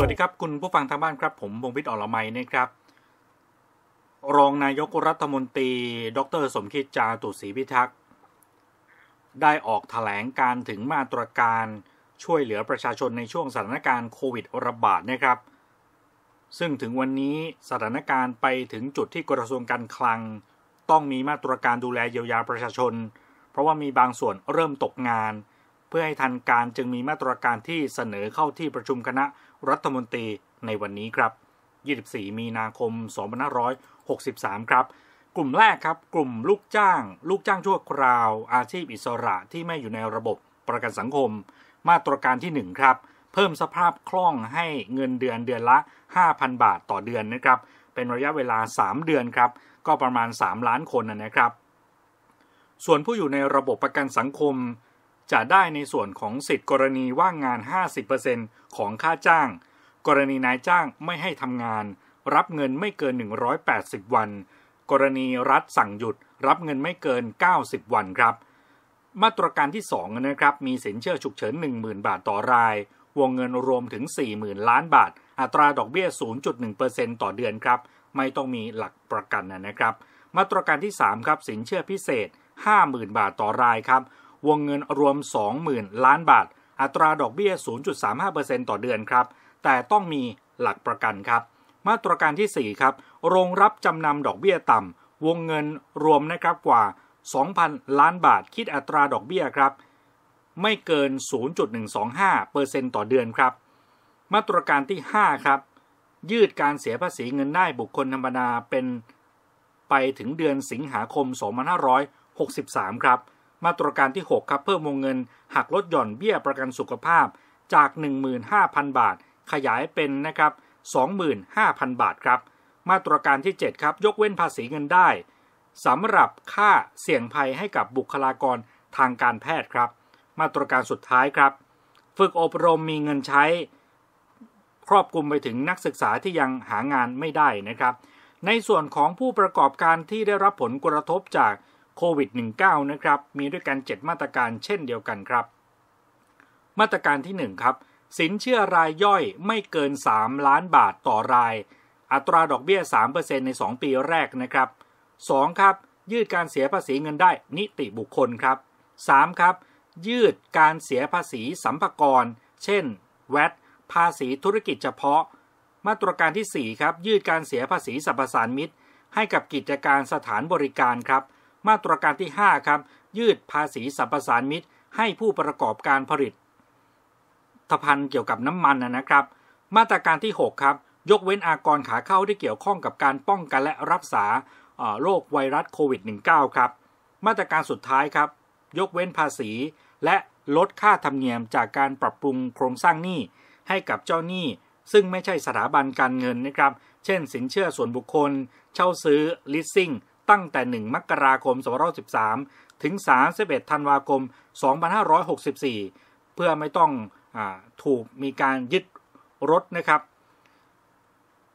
สวัสดีครับ คุณผู้ฟังทางบ้านครับ ผมบงพิษอ่อละไมนะครับ รองนายกรัฐมนตรี ดร สมคิดจาตุศรีพิทักษ์ได้ออกถแถลงการถึงมาตรการ ช่วยเหลือประชาชนในช่วงสถานการณ์โควิดระบาดนะครับ ซึ่งถึงวันนี้สถานการณ์ไปถึงจุดที่กระทรวงการคลัง ต้องมีมาตรการดูแลเยียวยาประชาชน เพราะว่ามีบางส่วนเริ่มตกงานเพื่อให้ทันการจึงมีมาตรการที่เสนอเข้าที่ประชุมคณะรัฐมนตรีในวันนี้ครับ 24มีนาคม2563ครับ กลุ่มแรกครับกลุ่มลูกจ้าง ลูกจ้างชั่วคราว อาชีพอิสระที่ไม่อยู่ในระบบประกันสังคม มาตรการที่1ครับเพิ่มสภาพคล่องให้เงินเดือนเดือนละ 5,000 บาทต่อเดือนนะครับเป็นระยะเวลา 3 เดือนครับก็ประมาณ 3 ล้านคนนะครับ ส่วนผู้อยู่ในระบบประกันสังคมจะได้ในส่วนของสิทธิกรณีว่างงาน 50%ของค่าจ้าง กรณีนายจ้างไม่ให้ทำงาน รับเงินไม่เกิน 180 วัน กรณีรัฐสั่งหยุดรับเงินไม่เกิน 90 วันครับ มาตรการที่2นะครับมีสินเชื่อฉุกเฉิน10,000บาทต่อราย วงเงินรวมถึง 40,000ล้านบาท อัตราดอกเบี้ย 0.1%ต่อเดือนครับ ไม่ต้องมีหลักประกันนะครับ มาตรการที่3ครับสินเชื่อพิเศษ50,000บาทต่อรายครับวงเงินรวม 20,000 ล้านบาท อัตราดอกเบี้ย 0.35%ต่อเดือนครับ แต่ต้องมีหลักประกันครับ มาตรการที่ 4 ครับโรงรับจำนำดอกเบี้ยต่ำ วงเงินรวมนะครับกว่า 2,000 ล้านบาท คิดอัตราดอกเบี้ยครับ ไม่เกิน 0.125%ต่อเดือนครับ มาตรการที่ 5 ครับ ยืดการเสียภาษีเงินได้บุคคลธรรมดาเป็นไปถึงเดือนสิงหาคม 2563 ครับมาตรการที่ 6 ครับเพิ่มวงเงิน หักลดหย่อนเบี้ยประกันสุขภาพจาก 15,000 บาท ขยายเป็นนะครับ25,000 บาทครับ มาตรการที่ 7 ครับ ยกเว้นภาษีเงินได้สำหรับค่าเสี่ยงภัยให้กับบุคลากรทางการแพทย์ครับ มาตรการสุดท้ายครับ ฝึกอบรมมีเงินใช้ ครอบคลุมไปถึงนักศึกษาที่ยังหางานไม่ได้นะครับ ในส่วนของผู้ประกอบการที่ได้รับผลกระทบจากโควิด -19 นะครับ มีด้วยกัน 7 มาตรการเช่นเดียวกันครับ มาตรการที่ 1 ครับ สินเชื่อรายย่อยไม่เกิน 3 ล้านบาทต่อราย อัตราดอกเบี้ย 3%ใน 2 ปีแรกนะครับ 2 ครับ ยืดการเสียภาษีเงินได้นิติบุคคลครับ 3 ครับ ยืดการเสียภาษีสัมภาระเช่นแวดภาษีธุรกิจเฉพาะ มาตรการที่ 4 ครับ ยืดการเสียภาษีสรรพสานมิตรให้กับกิจการสถานบริการครับมาตรการที่5ครับยืดภาษีสรรพสานมิตรให้ผู้ประกอบการผลิตทพัน์เกี่ยวกับน้ำมันนะครับ มาตรการที่ 6 ครับยกเว้นอากรขาเข้าที่เกี่ยวข้องกับการป้องกันและรักษาโรคไวรัสโควิด -19 ครับมาตรการสุดท้ายครับ ยกเว้นภาษี และลดค่าธรรมเนียมจากการปรับปรุงโครงสร้างหนี้ให้กับเจ้าหนี้ ซึ่งไม่ใช่สถาบันการเงินนะครับ เช่น สินเชื่อส่วนบุคคล เช่าซื้อลิสซิ่งตั้งแต่ 1 มกราคม 2513 ถึง 31 ธันวาคม 2564 เพื่อไม่ต้องอถูกมีการยึดรถนะครับ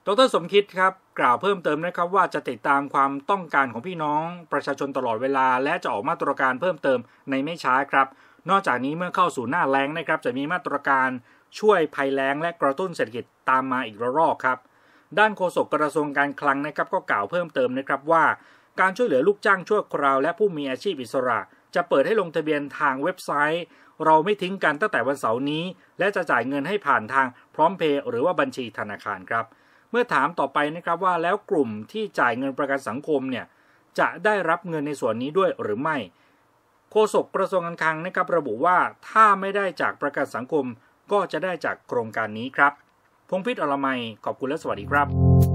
ดรสมคิดครับ กล่าวเพิ่มเติมนะครับว่าจะติดตามความต้องการของพี่น้องประชาชนตลอดเวลาและจะออกมาตรการเพิ่มเติมในไม่ช้าครับ นอกจากนี้เมื่อเข้าสู่หน้าแล้งนะครับ จะมีมาตรการช่วยภัยแล้ง และกระตุ้นเศรษฐกิจตามมาอีกระรอกครับ ด้านโฆษกกระทรวงการคลังนะครับ ก็กล่าวเพิ่มเติมนะครับว่าการช่วยเหลือลูกจ้างชั่วคราวและผู้มีอาชีพอิสระ จะเปิดให้ลงทะเบียนทางเว็บไซต์ เราไม่ทิ้งกันตั้งแต่วันเสาร์นี้ และจะจ่ายเงินให้ผ่านทางพร้อมเพย์หรือว่าบัญชีธนาคารครับ เมื่อถามต่อไปนะครับว่าแล้วกลุ่มที่จ่ายเงินประกันสังคมเนี่ยจะได้รับเงินในส่วนนี้ด้วยหรือไม่ โฆษกกระทรวงการคลังนะครับ ระบุว่าถ้าไม่ได้จากประกันสังคม ก็จะได้จากโครงการนี้ครับพงพิษอลัมขอบคุณและสวัสดีครับ